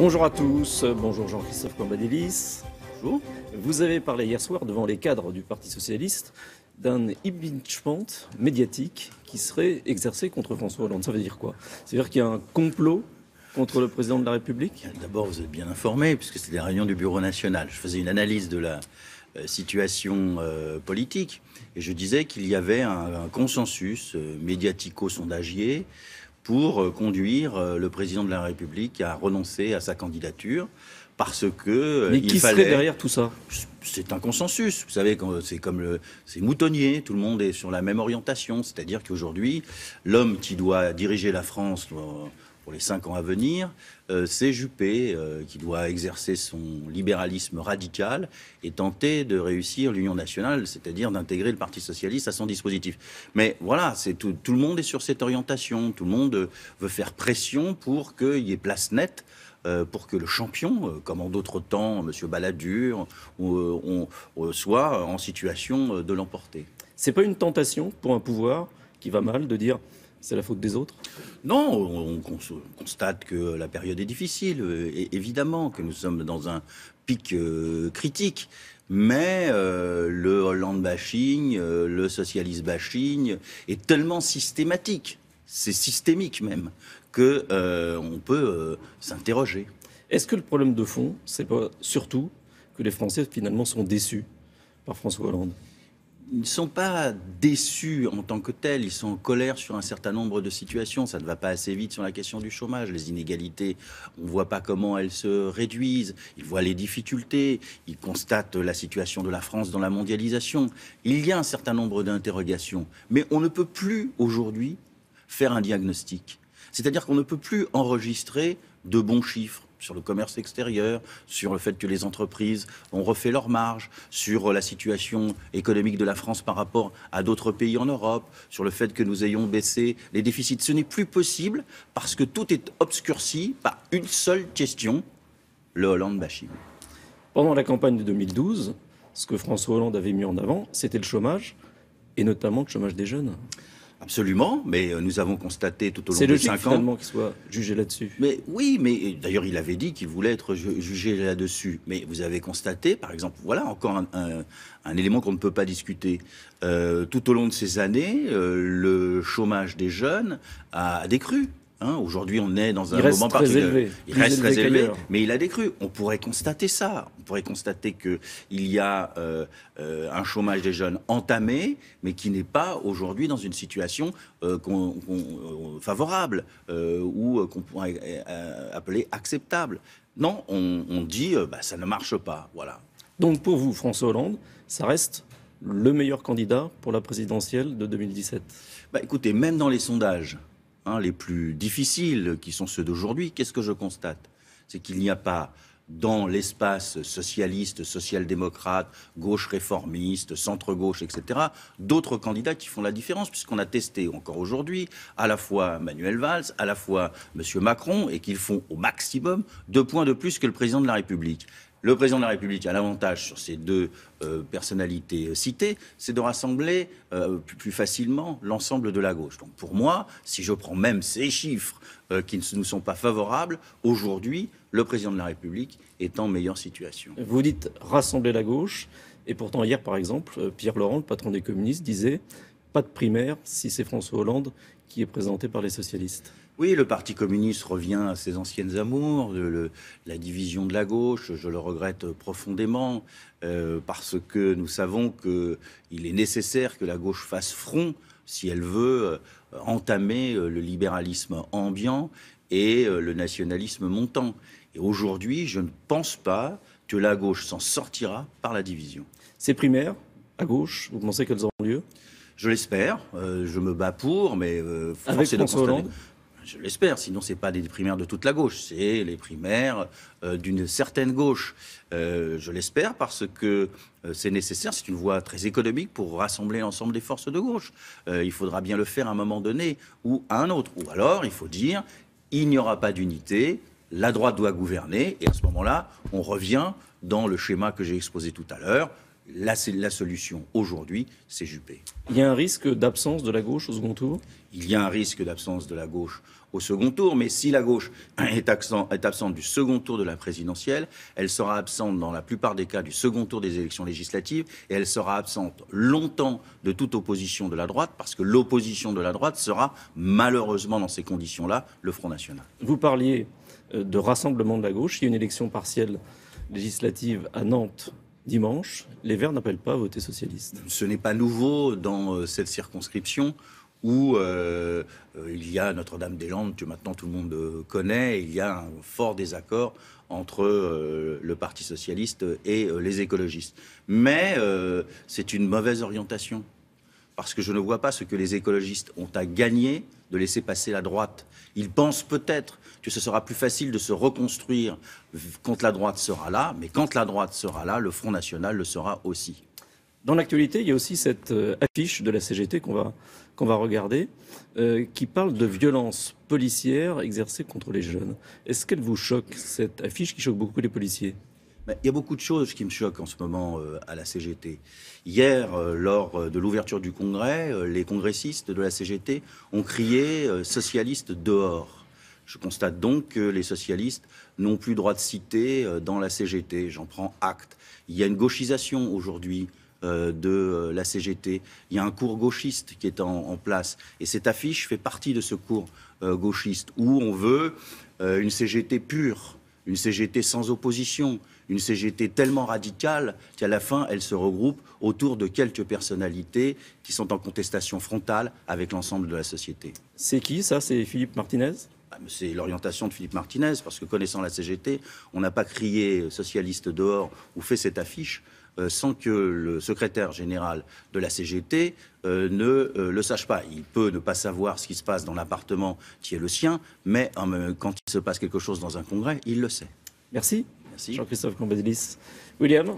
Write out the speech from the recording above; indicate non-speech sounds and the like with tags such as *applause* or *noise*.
Bonjour à tous, bonjour Jean-Christophe Cambadélis. Bonjour. Vous avez parlé hier soir devant les cadres du Parti Socialiste d'un impeachment médiatique qui serait exercé contre François Hollande. Ça veut dire quoi C'est-à-dire qu'il y a un complot contre le président de la République D'abord, vous êtes bien informé, puisque c'était des réunions du Bureau national. Je faisais une analyse de la euh, situation euh, politique et je disais qu'il y avait un, consensus euh, médiatico-sondagier pour euh, conduire euh, le président de la République à renoncer à sa candidature parce que. Euh, Mais il fallait... serait derrière tout ça C'est un consensus. Vous savez, c'est comme le, c'est moutonnier. Tout le monde est sur la même orientation, c'est-à-dire qu'aujourd'hui, l'homme qui doit diriger la France pour les cinq ans à venir, euh, c'est Juppé euh, qui doit exercer son libéralisme radical et tenter de réussir l'Union nationale, c'est-à-dire d'intégrer le Parti socialiste à son dispositif. Mais voilà, c'est tout, le monde est sur cette orientation, tout le monde euh, veut faire pression pour qu'il y ait place nette. pour que le champion, comme en d'autres temps, M. Balladur, soit en situation de l'emporter. Ce n'est pas une tentation pour un pouvoir qui va mal de dire c'est la faute des autres Non, on, constate que la période est difficile, euh, évidemment, que nous sommes dans un pic euh, critique. Mais euh, le Hollande bashing, le socialiste bashing est tellement systématique, c'est systémique même, que on peut s'interroger. Est-ce que le problème de fond, c'est pas surtout que les Français finalement sont déçus par François Hollande ils ne sont pas déçus en tant que tels, ils sont en colère sur un certain nombre de situations. Ça ne va pas assez vite sur la question du chômage, les inégalités, on ne voit pas comment elles se réduisent, ils voient les difficultés, ils constatent la situation de la France dans la mondialisation. Il y a un certain nombre d'interrogations, mais on ne peut plus aujourd'hui faire un diagnostic. C'est-à-dire qu'on ne peut plus enregistrer de bons chiffres sur le commerce extérieur, sur le fait que les entreprises ont refait leurs marges, sur euh, la situation économique de la France par rapport à d'autres pays en Europe, sur le fait que nous ayons baissé les déficits. Ce n'est plus possible parce que tout est obscurci par une seule question, le Hollande-Bashing. Pendant la campagne de 2012, ce que François Hollande avait mis en avant, c'était le chômage, et notamment le chômage des jeunes. Absolument, mais euh, nous avons constaté tout au long de cinq ans. qu'il soit jugé là-dessus. Mais oui, mais euh, d'ailleurs il avait dit qu'il voulait être jugé là-dessus. Mais vous avez constaté, par exemple, voilà encore un, élément qu'on ne peut pas discuter. Euh, tout au long de ces années, le chômage des jeunes a décru. Hein, aujourd'hui, on est dans un il moment particulier. Très élevé, il reste très élevé, mais il a décru. On pourrait constater ça. On pourrait constater qu'il y a euh, euh, un chômage des jeunes entamé, mais qui n'est pas aujourd'hui dans une situation euh, favorable ou qu'on pourrait appeler acceptable. Non, on, dit bah, ça ne marche pas. Voilà. Donc pour vous, François Hollande, ça reste le meilleur candidat pour la présidentielle de 2017 bah, Écoutez, même dans les sondages, Hein, les plus difficiles, qui sont ceux d'aujourd'hui, qu'est-ce que je constate C'est qu'il n'y a pas dans l'espace socialiste, social-démocrate, gauche réformiste, centre-gauche, etc., d'autres candidats qui font la différence, puisqu'on a testé encore aujourd'hui à la fois Manuel Valls, à la fois M. Macron, et qu'ils font au maximum deux points de plus que le président de la République. Le président de la République a l'avantage sur ces deux euh, personnalités citées, c'est de rassembler euh, plus, facilement l'ensemble de la gauche. Donc pour moi, si je prends même ces chiffres euh, qui ne nous sont pas favorables, aujourd'hui, le président de la République est en meilleure situation. Vous dites rassembler la gauche, et pourtant hier, par exemple, Pierre Laurent, le patron des communistes, disait pas de primaire si c'est François Hollande qui est présenté par les socialistes. Oui, le Parti communiste revient à ses anciennes amours, de, la division de la gauche, je le regrette profondément, euh, parce que nous savons qu'il est nécessaire que la gauche fasse front si elle veut euh, entamer euh, le libéralisme ambiant et le nationalisme montant. Et aujourd'hui, je ne pense pas que la gauche s'en sortira par la division. Ces primaires, à gauche, vous pensez qu'elles auront lieu je l'espère, je me bats pour, mais euh, Avec François Hollande je l'espère, sinon ce n'est pas des primaires de toute la gauche, c'est les primaires euh, d'une certaine gauche. Euh, je l'espère parce que euh, c'est nécessaire, c'est une voie très économique pour rassembler l'ensemble des forces de gauche. il faudra bien le faire à un moment donné ou à un autre. Ou alors, il faut dire, il n'y aura pas d'unité, la droite doit gouverner, et à ce moment-là, on revient dans le schéma que j'ai exposé tout à l'heure, la solution aujourd'hui, c'est Juppé. Il y a un risque d'absence de la gauche au second tour Il y a un risque d'absence de la gauche au second tour, mais si la gauche *clears throat* est, absente du second tour de la présidentielle, elle sera absente dans la plupart des cas du second tour des élections législatives et elle sera absente longtemps de toute opposition de la droite parce que l'opposition de la droite sera malheureusement dans ces conditions-là le Front National. Vous parliez euh, de rassemblement de la gauche. Il y a une élection partielle législative à Nantes dimanche, les Verts n'appellent pas à voter socialiste. Ce n'est pas nouveau dans euh, cette circonscription où euh, euh, il y a Notre-Dame-des-Landes, que maintenant tout le monde connaît, il y a un fort désaccord entre le Parti socialiste et les écologistes. Mais c'est une mauvaise orientation parce que je ne vois pas ce que les écologistes ont à gagner de laisser passer la droite. Ils pensent peut-être que ce sera plus facile de se reconstruire quand la droite sera là, mais quand la droite sera là, le Front National le sera aussi. Dans l'actualité, il y a aussi cette euh, affiche de la CGT qu'on va, qu'on va regarder, euh, qui parle de violence policière exercée contre les jeunes. Est-ce qu'elle vous choque, cette affiche qui choque beaucoup les policiers bah, il y a beaucoup de choses qui me choquent en ce moment euh, à la CGT. Hier, euh, lors euh, de l'ouverture du Congrès, les congressistes de la CGT ont crié socialistes dehors. Je constate donc que les socialistes n'ont plus droit de citer dans la CGT. J'en prends acte. Il y a une gauchisation aujourd'hui de la CGT. Il y a un cours gauchiste qui est en, place. Et cette affiche fait partie de ce cours gauchiste où on veut une CGT pure une CGT sans opposition, une CGT tellement radicale qu'à la fin, elle se regroupe autour de quelques personnalités qui sont en contestation frontale avec l'ensemble de la société. C'est qui ça C'est Philippe Martinez ah, c'est l'orientation de Philippe Martinez, parce que connaissant la CGT, on n'a pas crié socialiste dehors ou fait cette affiche. Euh, sans que le secrétaire général de la CGT euh, ne euh, le sache pas. Il peut ne pas savoir ce qui se passe dans l'appartement qui est le sien, mais quand il se passe quelque chose dans un congrès, il le sait. Merci. Merci. Jean-Christophe Cambadélis. William